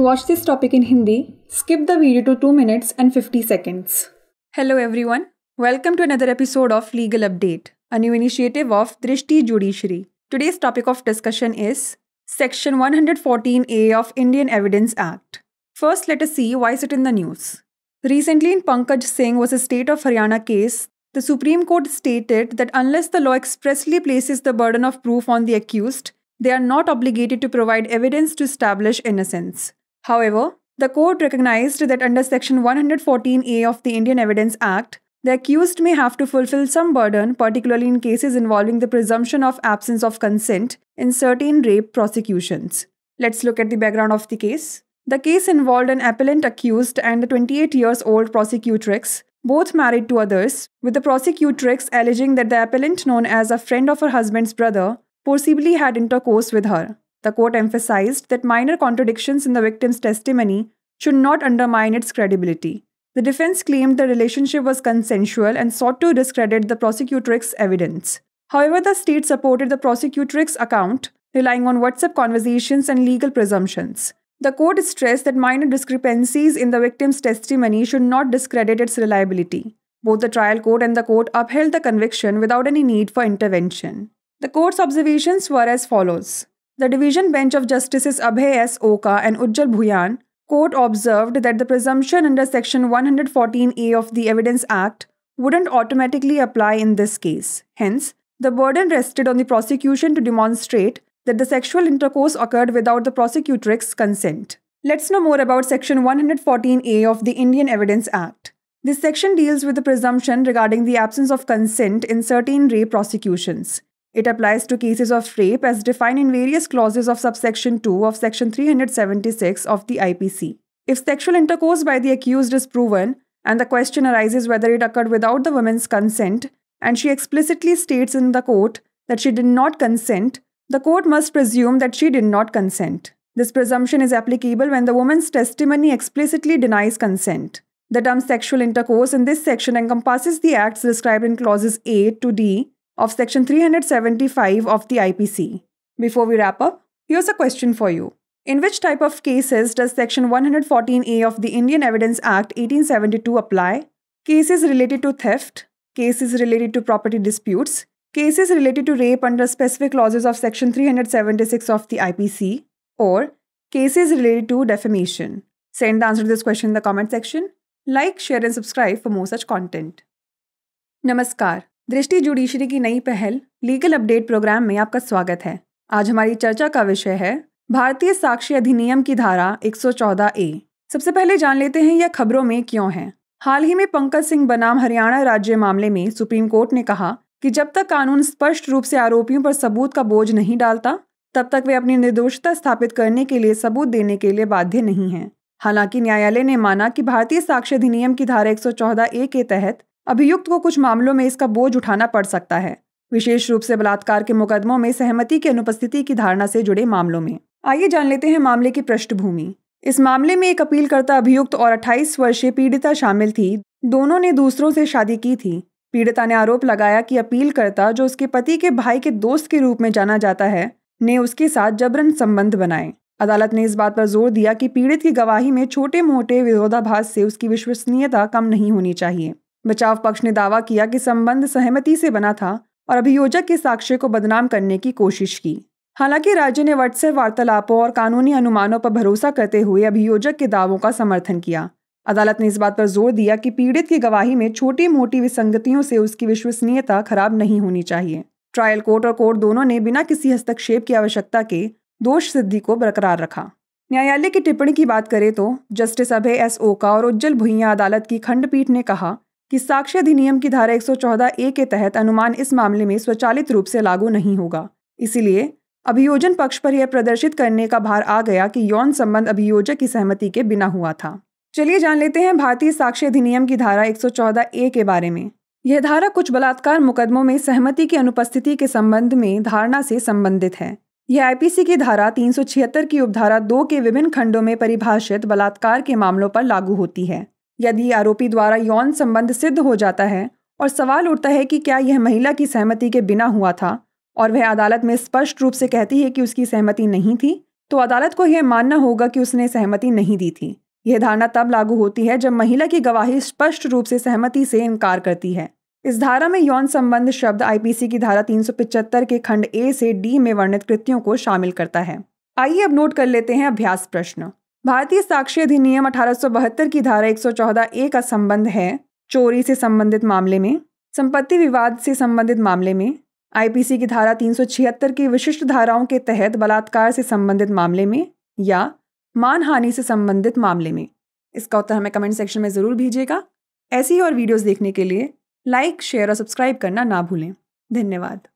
To watch this topic in Hindi, skip the video to 2 minutes and 50 seconds. Hello everyone. Welcome to another episode of Legal Update, a new initiative of Drishti Judiciary. Today's topic of discussion is Section 114A of Indian Evidence Act. First, let us see why is it in the news. Recently in Pankaj Singh was a State of Haryana case, the Supreme Court stated that unless the law expressly places the burden of proof on the accused, they are not obligated to provide evidence to establish innocence. However, the court recognized that under Section 114A of the Indian Evidence Act, the accused may have to fulfill some burden, particularly in cases involving the presumption of absence of consent in certain rape prosecutions. Let's look at the background of the case. The case involved an appellant accused and a 28 years old prosecutrix, both married to others, with the prosecutrix alleging that the appellant, known as a friend of her husband's brother, forcibly had intercourse with her. The court emphasized that minor contradictions in the victim's testimony should not undermine its credibility. The defense claimed the relationship was consensual and sought to discredit the prosecutrix's evidence. However, the state supported the prosecutrix's account, relying on WhatsApp conversations and legal presumptions. The court stressed that minor discrepancies in the victim's testimony should not discredit its reliability. Both the trial court and the court upheld the conviction without any need for intervention. The court's observations were as follows the division bench of Justices Abhay S. Oka and Ujjal Bhuyan court observed that the presumption under section 114A of the Evidence Act wouldn't automatically apply in this case. Hence, the burden rested on the prosecution to demonstrate that the sexual intercourse occurred without the prosecutrix's consent. Let's know more about section 114A of the Indian Evidence Act. This section deals with the presumption regarding the absence of consent in certain rape prosecutions. It applies to cases of rape as defined in various clauses of subsection 2 of section 376 of the IPC. If sexual intercourse by the accused is proven, and the question arises whether it occurred without the woman's consent, and she explicitly states in the court that she did not consent, the court must presume that she did not consent. This presumption is applicable when the woman's testimony explicitly denies consent. The term sexual intercourse in this section encompasses the acts described in clauses A to D of Section 375 of the IPC. Before we wrap up, here's a question for you. In which type of cases does Section 114A of the Indian Evidence Act 1872 apply? Cases related to theft, cases related to property disputes, cases related to rape under specific clauses of Section 376 of the IPC, or cases related to defamation. Send the answer to this question in the comment section. Like, share, and subscribe for more such content. Namaskar. Drishti judiciary की नई पहल legal update programme में आपका स्वागत है आज हमारी चर्चा का विषय है भारतीय साक्षी अधिनियम की धारा 114 ए सबसे पहले जान लेते हैं यह खबरों में क्यों है हाल ही में पंकज सिंह बनाम हरियाणा राज्य मामले में सुप्रीम कोर्ट ने कहा कि जब तक कानून स्पष्ट रूप से आरोपियों पर सबूत का बोझ नहीं डालता तब तक वे अपनी निर्दोषता स्थापित करने के लिए सबूत देने के लिए बाध्य नहीं है हालांकि न्यायालय ने माना कि भारतीय साक्ष्य अधिनियम की धारा 114 ए के तहत अभियुक्त को कुछ मामलों में इसका बोझ उठाना पड़ सकता है विशेष रूप से बलात्कार के मुकदमों में सहमति की अनुपस्थिति की धारणा से जुड़े मामलों में आइए जान लेते हैं मामले की पृष्ठभूमि इस मामले में एक अपीलकर्ता अभियुक्त और 28 वर्षीय पीड़िता शामिल थी दोनों ने दूसरों से शादी की थी पीड़िता ने आरोप लगाया कि अपीलकर्ता जो उसके पति के भाई के दोस्त के रूप में जाना जाता है ने उसके साथ जबरन संबंध बनाए अदालत ने इस बात पर जोर दिया कि पीड़ित की गवाही में छोटे मोटे विरोधाभास से उसकी विश्वसनीयता कम नहीं होनी चाहिए बचाव पक्ष ने दावा किया कि संबंध सहमति से बना था और अभियोजक के साक्ष्य को बदनाम करने की कोशिश की हालांकि राज्य ने व्हाट्सएप वार्तालापों और कानूनी अनुमानों पर भरोसा करते हुए अभियोजक के दावों का समर्थन किया अदालत ने इस बात पर जोर दिया कि पीड़ित की गवाही में छोटी मोटी विसंगतियों से उसकी विश्वसनीयता खराब नहीं होनी चाहिए ट्रायल कोर्ट और कोर्ट दोनों ने बिना किसी हस्तक्षेप की आवश्यकता के दोष सिद्धि को बरकरार रखा न्यायालय की टिप्पणी की बात करें तो जस्टिस अभय एस ओका और उज्जवल भुइया अदालत की खंडपीठ ने कहा कि साक्ष्य अधिनियम की धारा 114 ए के तहत अनुमान इस मामले में स्वचालित रूप से लागू नहीं होगा इसीलिए अभियोजन पक्ष पर यह प्रदर्शित करने का भार आ गया कि यौन संबंध अभियोजक की सहमति के बिना हुआ था चलिए जान लेते हैं भारतीय साक्ष्य अधिनियम की धारा 114 ए के बारे में यह धारा कुछ बलात्कार मुकदमों में सहमति की अनुपस्थिति के संबंध में धारणा से संबंधित है यह आईपीसी की धारा 376 की उपधारा दो के विभिन्न खंडों में परिभाषित बलात्कार के मामलों पर लागू होती है यदि आरोपी द्वारा यौन संबंध सिद्ध हो जाता है और सवाल उठता है कि क्या यह महिला की सहमति के बिना हुआ था और वह अदालत में स्पष्ट रूप से कहती है कि उसकी सहमति नहीं थी तो अदालत को यह मानना होगा कि उसने सहमति नहीं दी थी यह धारणा तब लागू होती है जब महिला की गवाही स्पष्ट रूप से सहमति से इनकार करती है इस धारा में यौन संबंध शब्द आईपीसी की धारा तीन के खंड ए से डी में वर्णित कृत्यों को शामिल करता है आइए अब नोट कर लेते हैं अभ्यास प्रश्न भारतीय साक्षी अधिनियम अठारह की धारा 114 ए का संबंध है चोरी से संबंधित मामले में संपत्ति विवाद से संबंधित मामले में आईपीसी की धारा 376 की विशिष्ट धाराओं के तहत बलात्कार से संबंधित मामले में या मानहानि से संबंधित मामले में इसका उत्तर हमें कमेंट सेक्शन में ज़रूर भेजिएगा ऐसी और वीडियोस देखने के लिए लाइक शेयर और सब्सक्राइब करना ना भूलें धन्यवाद